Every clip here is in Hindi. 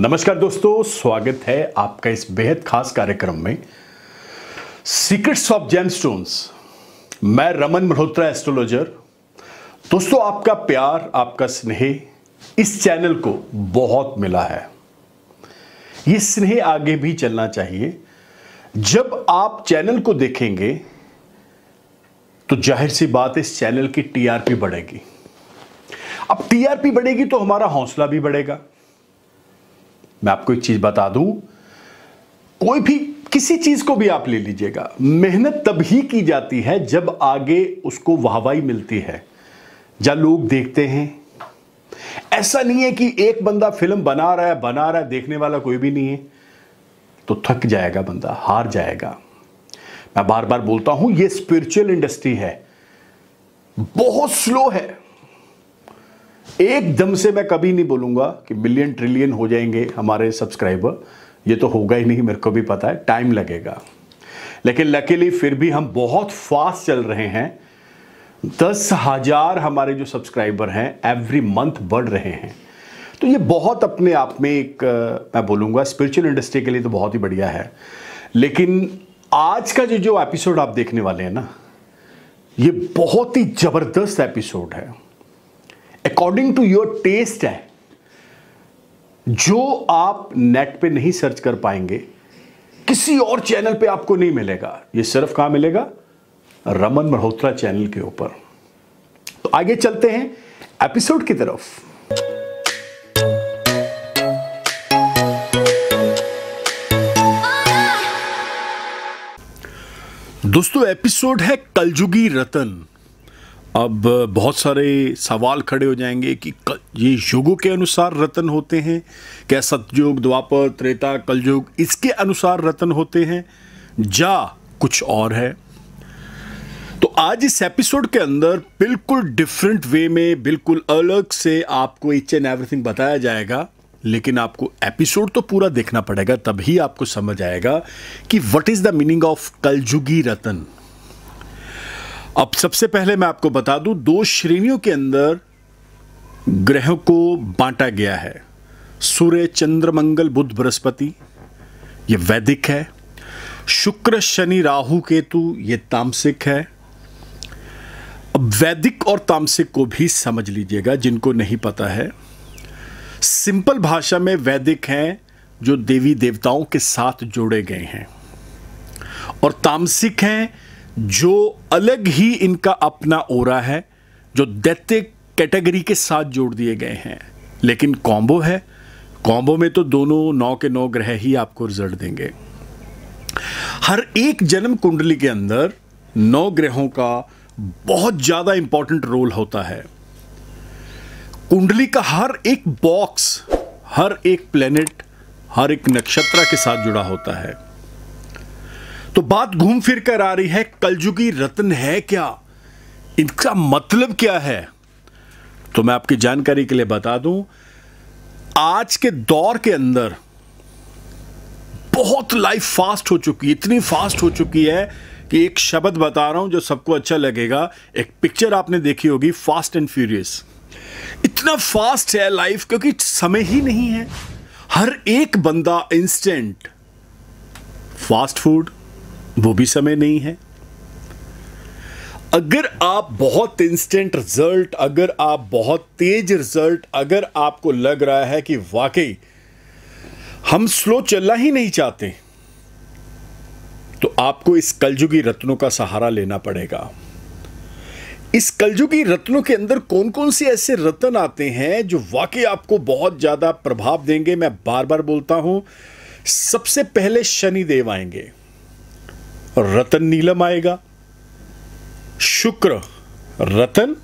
नमस्कार दोस्तों स्वागत है आपका इस बेहद खास कार्यक्रम में सीक्रेट्स ऑफ जेम स्टोन्स मैं रमन मल्होत्रा एस्ट्रोलॉजर दोस्तों आपका प्यार आपका स्नेह इस चैनल को बहुत मिला है ये स्नेह आगे भी चलना चाहिए जब आप चैनल को देखेंगे तो जाहिर सी बात इस चैनल की टीआरपी बढ़ेगी अब टीआरपी बढ़ेगी तो हमारा हौसला भी बढ़ेगा मैं आपको एक चीज बता दूं कोई भी किसी चीज को भी आप ले लीजिएगा मेहनत तभी की जाती है जब आगे उसको वाहवाही मिलती है जब लोग देखते हैं ऐसा नहीं है कि एक बंदा फिल्म बना रहा है बना रहा है देखने वाला कोई भी नहीं है तो थक जाएगा बंदा हार जाएगा मैं बार बार बोलता हूं यह स्पिरिचुअल इंडस्ट्री है बहुत स्लो है एकदम से मैं कभी नहीं बोलूंगा कि बिलियन ट्रिलियन हो जाएंगे हमारे सब्सक्राइबर ये तो होगा ही नहीं मेरे को भी पता है टाइम लगेगा लेकिन लकीली फिर भी हम बहुत फास्ट चल रहे हैं दस हजार हमारे जो सब्सक्राइबर हैं एवरी मंथ बढ़ रहे हैं तो ये बहुत अपने आप में एक मैं बोलूंगा स्पिरिचुअल इंडस्ट्री के लिए तो बहुत ही बढ़िया है लेकिन आज का जो जो एपिसोड आप देखने वाले हैं ना ये बहुत ही ज़बरदस्त एपिसोड है अकॉर्डिंग टू योर टेस्ट है जो आप नेट पे नहीं सर्च कर पाएंगे किसी और चैनल पे आपको नहीं मिलेगा ये सिर्फ कहां मिलेगा रमन मल्होत्रा चैनल के ऊपर तो आगे चलते हैं एपिसोड की तरफ दोस्तों एपिसोड है कलजुगी रतन अब बहुत सारे सवाल खड़े हो जाएंगे कि ये युगों के अनुसार रतन होते हैं क्या सतयुग द्वापर त्रेता कलयुग इसके अनुसार रतन होते हैं या कुछ और है तो आज इस एपिसोड के अंदर बिल्कुल डिफरेंट वे में बिल्कुल अलग से आपको इच एंड एवरीथिंग बताया जाएगा लेकिन आपको एपिसोड तो पूरा देखना पड़ेगा तभी आपको समझ आएगा कि what is the meaning of कलजुगी रतन अब सबसे पहले मैं आपको बता दूं दो श्रेणियों के अंदर ग्रहों को बांटा गया है सूर्य चंद्र मंगल बुध बृहस्पति ये वैदिक है शुक्र शनि राहु केतु ये तामसिक है अब वैदिक और तामसिक को भी समझ लीजिएगा जिनको नहीं पता है सिंपल भाषा में वैदिक हैं जो देवी देवताओं के साथ जोड़े गए हैं और तामसिक हैं जो अलग ही इनका अपना ओरा है जो दैत्य कैटेगरी के साथ जोड़ दिए गए हैं लेकिन कॉम्बो है कॉम्बो में तो दोनों नौ के नौ ग्रह ही आपको रिजल्ट देंगे हर एक जन्म कुंडली के अंदर नौ ग्रहों का बहुत ज़्यादा इंपॉर्टेंट रोल होता है कुंडली का हर एक बॉक्स हर एक प्लेनेट हर एक नक्षत्र के साथ जुड़ा होता है तो बात घूम फिर कर आ रही है कलजुगी रत्न है क्या इनका मतलब क्या है तो मैं आपकी जानकारी के लिए बता दूं आज के दौर के अंदर बहुत लाइफ फास्ट हो चुकी है इतनी फास्ट हो चुकी है कि एक शब्द बता रहा हूं जो सबको अच्छा लगेगा एक पिक्चर आपने देखी होगी फास्ट एंड फ्यूरियस इतना फास्ट है लाइफ क्योंकि समय ही नहीं है हर एक बंदा इंस्टेंट फास्ट फूड वो भी समय नहीं है अगर आप बहुत इंस्टेंट रिजल्ट अगर आप बहुत तेज रिजल्ट अगर आपको लग रहा है कि वाकई हम स्लो चलना ही नहीं चाहते तो आपको इस कलजुगी रत्नों का सहारा लेना पड़ेगा इस कलजुगी रत्नों के अंदर कौन कौन से ऐसे रत्न आते हैं जो वाकई आपको बहुत ज़्यादा प्रभाव देंगे मैं बार बार बोलता हूं सबसे पहले शनि देव आएंगे रतन नीलम आएगा शुक्र रतन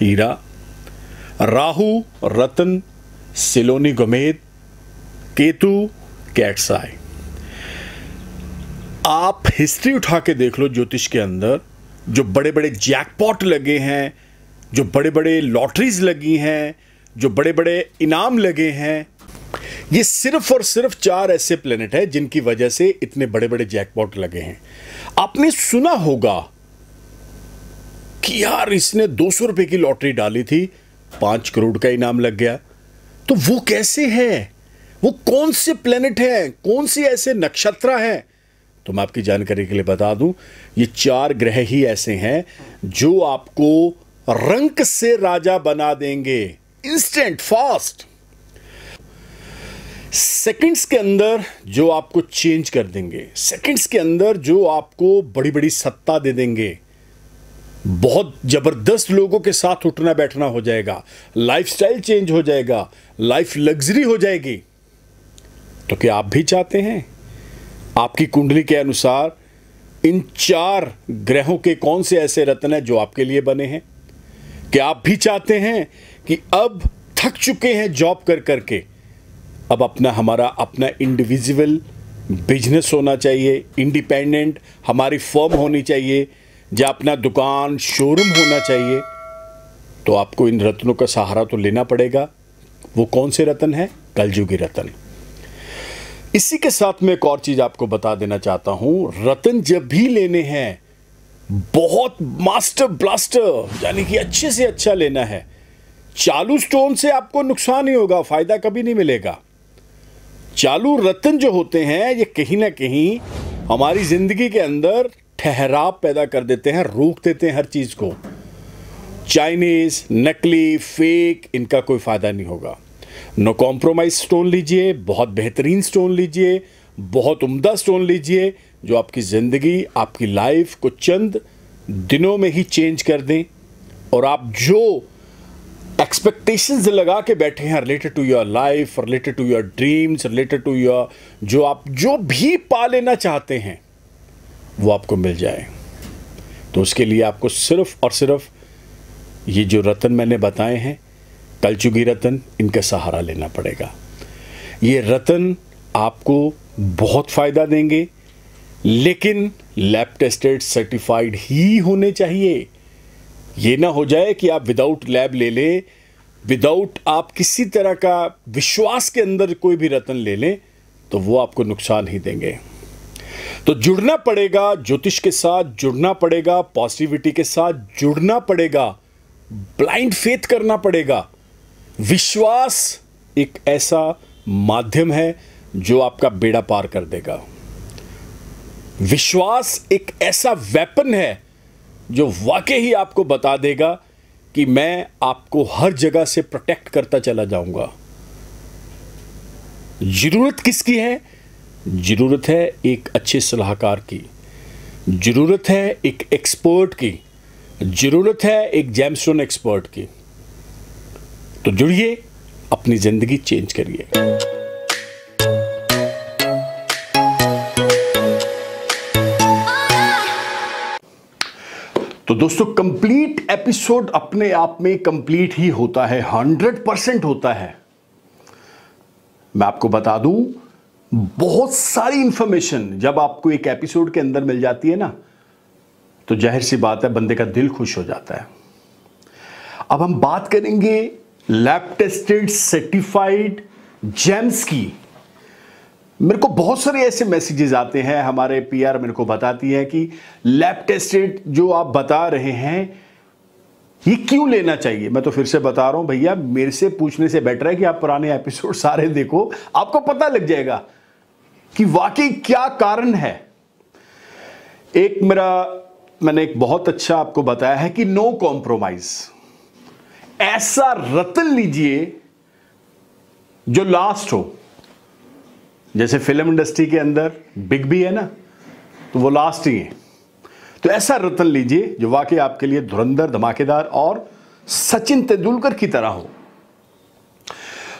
हीरा राहु रतन सिलोनी गमेद केतु कैट्साई आप हिस्ट्री उठा के देख लो ज्योतिष के अंदर जो बड़े बड़े जैकपॉट लगे हैं जो बड़े बड़े लॉटरीज लगी हैं जो बड़े बड़े इनाम लगे हैं ये सिर्फ और सिर्फ चार ऐसे प्लेनेट हैं जिनकी वजह से इतने बड़े बड़े जैकपॉट लगे हैं आपने सुना होगा कि यार इसने दो सौ रुपए की लॉटरी डाली थी पांच करोड़ का इनाम लग गया तो वो कैसे है वो कौन से प्लेनेट हैं कौन से ऐसे नक्षत्र हैं तो मैं आपकी जानकारी के लिए बता दूं ये चार ग्रह ही ऐसे हैं जो आपको रंक से राजा बना देंगे इंस्टेंट फास्ट सेकंड्स के अंदर जो आपको चेंज कर देंगे सेकंड्स के अंदर जो आपको बड़ी बड़ी सत्ता दे देंगे बहुत ज़बरदस्त लोगों के साथ उठना बैठना हो जाएगा लाइफस्टाइल चेंज हो जाएगा लाइफ लग्जरी हो जाएगी तो क्या आप भी चाहते हैं आपकी कुंडली के अनुसार इन चार ग्रहों के कौन से ऐसे रत्न हैं जो आपके लिए बने हैं क्या आप भी चाहते हैं कि अब थक चुके हैं जॉब कर करके अब अपना हमारा अपना इंडिविजुअल बिजनेस होना चाहिए इंडिपेंडेंट हमारी फर्म होनी चाहिए या अपना दुकान शोरूम होना चाहिए तो आपको इन रत्नों का सहारा तो लेना पड़ेगा वो कौन से रतन है कलजुगी रतन इसी के साथ मैं एक और चीज़ आपको बता देना चाहता हूं रतन जब भी लेने हैं बहुत मास्टर ब्लास्टर यानी कि अच्छे से अच्छा लेना है चालू स्टोन से आपको नुकसान ही होगा फ़ायदा कभी नहीं मिलेगा चालू रतन जो होते हैं ये कहीं ना कहीं हमारी ज़िंदगी के अंदर ठहराव पैदा कर देते हैं रोक देते हैं हर चीज़ को चाइनीज़ नकली फेक इनका कोई फ़ायदा नहीं होगा नो कॉम्प्रोमाइज़ स्टोन लीजिए बहुत बेहतरीन स्टोन लीजिए बहुत उम्दा स्टोन लीजिए जो आपकी ज़िंदगी आपकी लाइफ को चंद दिनों में ही चेंज कर दें और आप जो एक्सपेक्टेशंस लगा के बैठे हैं related to your life related to your dreams related to your जो आप जो भी पा लेना चाहते हैं वो आपको मिल जाए तो उसके लिए आपको सिर्फ और सिर्फ ये जो रतन मैंने बताए हैं चुकी रतन इनका सहारा लेना पड़ेगा ये रतन आपको बहुत फ़ायदा देंगे लेकिन लैब टेस्टेड सर्टिफाइड ही होने चाहिए ये ना हो जाए कि आप विदाउट लैब ले लें विदाउट आप किसी तरह का विश्वास के अंदर कोई भी रतन ले लें तो वो आपको नुकसान ही देंगे तो जुड़ना पड़ेगा ज्योतिष के साथ जुड़ना पड़ेगा पॉजिटिविटी के साथ जुड़ना पड़ेगा ब्लाइंड फेथ करना पड़ेगा विश्वास एक ऐसा माध्यम है जो आपका बेड़ा पार कर देगा विश्वास एक ऐसा वेपन है जो वाकई ही आपको बता देगा कि मैं आपको हर जगह से प्रोटेक्ट करता चला जाऊंगा ज़रूरत किसकी है ज़रूरत है एक अच्छे सलाहकार की ज़रूरत है एक एक्सपर्ट की ज़रूरत है एक जैमस्टोन एक्सपर्ट की तो जुड़िए अपनी ज़िंदगी चेंज करिए तो दोस्तों कंप्लीट एपिसोड अपने आप में कंप्लीट ही होता है हंड्रेड परसेंट होता है मैं आपको बता दूं बहुत सारी इंफॉर्मेशन जब आपको एक एपिसोड के अंदर मिल जाती है ना तो जाहिर सी बात है बंदे का दिल खुश हो जाता है अब हम बात करेंगे लैब टेस्टेड सर्टिफाइड जेम्स की मेरे को बहुत सारे ऐसे मैसेजेस आते हैं हमारे पीआर मेरे को बताती है कि लैब टेस्टेड जो आप बता रहे हैं ये क्यों लेना चाहिए मैं तो फिर से बता रहा हूं भैया मेरे से पूछने से बेटर है कि आप पुराने एपिसोड सारे देखो आपको पता लग जाएगा कि वाकई क्या कारण है एक मेरा मैंने एक बहुत अच्छा आपको बताया है कि नो कॉम्प्रोमाइज ऐसा रतन लीजिए जो लास्ट हो जैसे फिल्म इंडस्ट्री के अंदर बिग बी है ना तो वो लास्ट ही है तो ऐसा रतन लीजिए जो वाकई आपके लिए धुरंधर धमाकेदार और सचिन तेंदुलकर की तरह हो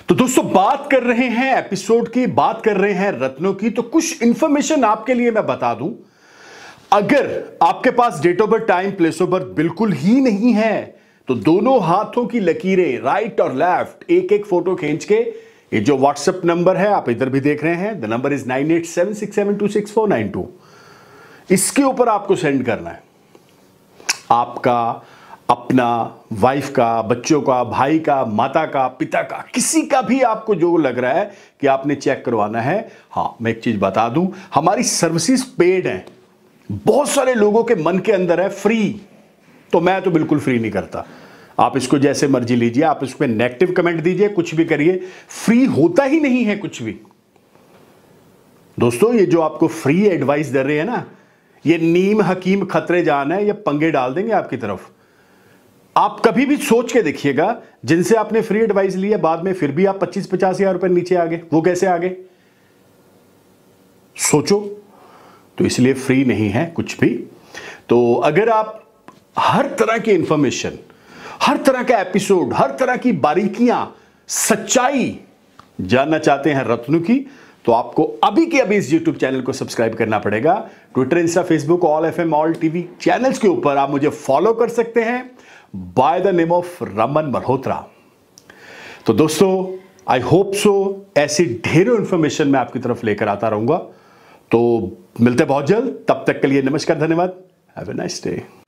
तो दोस्तों बात कर रहे हैं एपिसोड की बात कर रहे हैं रत्नों की तो कुछ इंफॉर्मेशन आपके लिए मैं बता दूं अगर आपके पास date of birth time place of birth बिल्कुल ही नहीं है तो दोनों हाथों की लकीरें राइट और लेफ्ट एक एक फोटो खींच के ये जो व्हाट्सएप नंबर है आप इधर भी देख रहे हैं the number is nine eight seven six seven two six four nine two इसके ऊपर आपको सेंड करना है आपका अपना वाइफ का बच्चों का भाई का माता का पिता का किसी का भी आपको जो लग रहा है कि आपने चेक करवाना है हाँ मैं एक चीज़ बता दूं हमारी सर्विसेज पेड हैं बहुत सारे लोगों के मन के अंदर है फ्री तो मैं तो बिल्कुल फ्री नहीं करता आप इसको जैसे मर्जी लीजिए आप इसमें नेगेटिव कमेंट दीजिए कुछ भी करिए फ्री होता ही नहीं है कुछ भी दोस्तों ये जो आपको फ्री एडवाइस दे रहे हैं ना ये नीम हकीम खतरे जान है ये पंगे डाल देंगे आपकी तरफ आप कभी भी सोच के देखिएगा जिनसे आपने फ्री एडवाइस ली है बाद में फिर भी आप पच्चीस पचास हजार रुपए नीचे आ गए वो कैसे आ गए सोचो तो इसलिए फ्री नहीं है कुछ भी तो अगर आप हर तरह की इंफॉर्मेशन हर तरह का एपिसोड हर तरह की बारीकियां सच्चाई जानना चाहते हैं रत्न की तो आपको अभी के अभी इस YouTube चैनल को सब्सक्राइब करना पड़ेगा Twitter Insta Facebook all F M all TV channels के ऊपर आप मुझे फॉलो कर सकते हैं by the name of Raman Malhotra तो दोस्तों आई होप सो ऐसी ढेरों इंफॉर्मेशन मैं आपकी तरफ लेकर आता रहूंगा तो मिलते बहुत जल्द तब तक के लिए नमस्कार धन्यवाद हैव ए नाइस डे